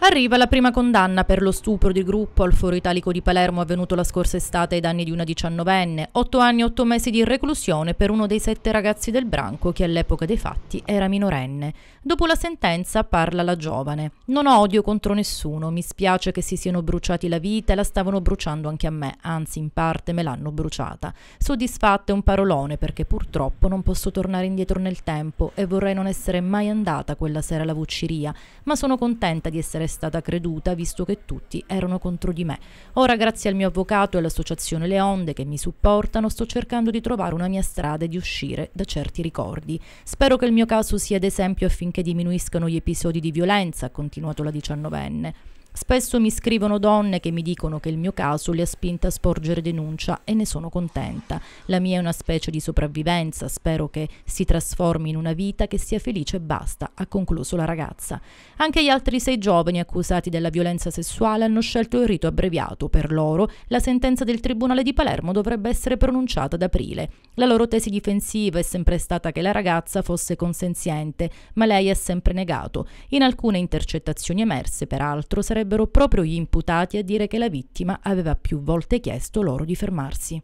Arriva la prima condanna per lo stupro di gruppo al Foro Italico di Palermo avvenuto la scorsa estate ai danni di una diciannovenne. Otto anni e otto mesi di reclusione per uno dei sette ragazzi del branco che all'epoca dei fatti era minorenne. Dopo la sentenza parla la giovane. Non ho odio contro nessuno, mi spiace che si siano bruciati la vita e la stavano bruciando anche a me, anzi in parte me l'hanno bruciata. Soddisfatta è un parolone perché purtroppo non posso tornare indietro nel tempo e vorrei non essere mai andata quella sera alla vucciria, ma sono contenta di essere stata creduta visto che tutti erano contro di me. Ora grazie al mio avvocato e all'associazione Le Onde che mi supportano sto cercando di trovare una mia strada e di uscire da certi ricordi. Spero che il mio caso sia d'esempio affinché diminuiscano gli episodi di violenza, ha continuato la diciannovenne. Spesso mi scrivono donne che mi dicono che il mio caso le ha spinta a sporgere denuncia e ne sono contenta. La mia è una specie di sopravvivenza, spero che si trasformi in una vita che sia felice e basta, ha concluso la ragazza. Anche gli altri sei giovani accusati della violenza sessuale hanno scelto il rito abbreviato. Per loro la sentenza del Tribunale di Palermo dovrebbe essere pronunciata ad aprile. La loro tesi difensiva è sempre stata che la ragazza fosse consenziente, ma lei ha sempre negato. In alcune intercettazioni emerse, peraltro, sarebbe sarebbero proprio gli imputati a dire che la vittima aveva più volte chiesto loro di fermarsi.